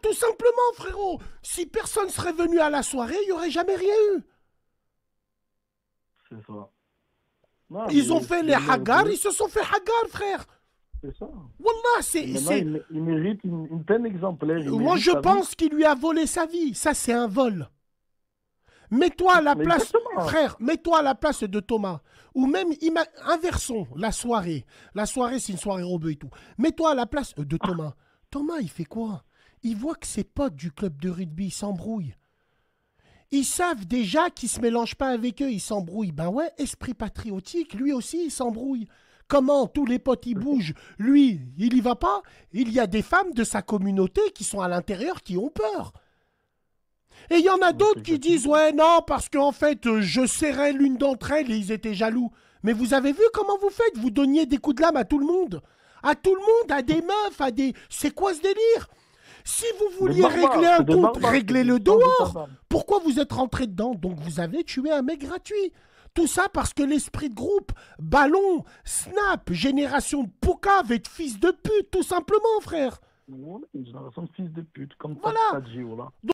tout simplement, frérot. Si personne serait venu à la soirée, il n'y aurait jamais rien eu. C'est ça. ils ont fait les haggars, ils se sont fait hagar frère. C'est ça. c'est. Il, mérite une, peine exemplaire. Moi, je pense qu'il lui a volé sa vie. Ça, c'est un vol. Mets-toi à la place, frère, mets-toi à la place de Thomas. Ou même, inversons la soirée. La soirée, c'est une soirée robe et tout. Mets-toi à la place de Thomas. Thomas, il fait quoi ils voient que ses potes du club de rugby s'embrouillent. Ils savent déjà qu'ils se mélangent pas avec eux, ils s'embrouillent. Ben ouais, esprit patriotique, lui aussi, il s'embrouille. Comment tous les potes y bougent Lui, il y va pas Il y a des femmes de sa communauté qui sont à l'intérieur qui ont peur. Et il y en a d'autres qui disent Ouais, non, parce qu'en fait, euh, je serrais l'une d'entre elles et ils étaient jaloux. Mais vous avez vu comment vous faites Vous donniez des coups de lame à tout le monde. À tout le monde, à des meufs, à des. C'est quoi ce délire si vous vouliez régler un compte, réglez le dehors. Pourquoi vous êtes rentré dedans Donc vous avez tué un mec gratuit. Tout ça parce que l'esprit de groupe, ballon, snap, génération de Pouka fils de pute, tout simplement, frère. Une génération de fils de pute, comme voilà. ça,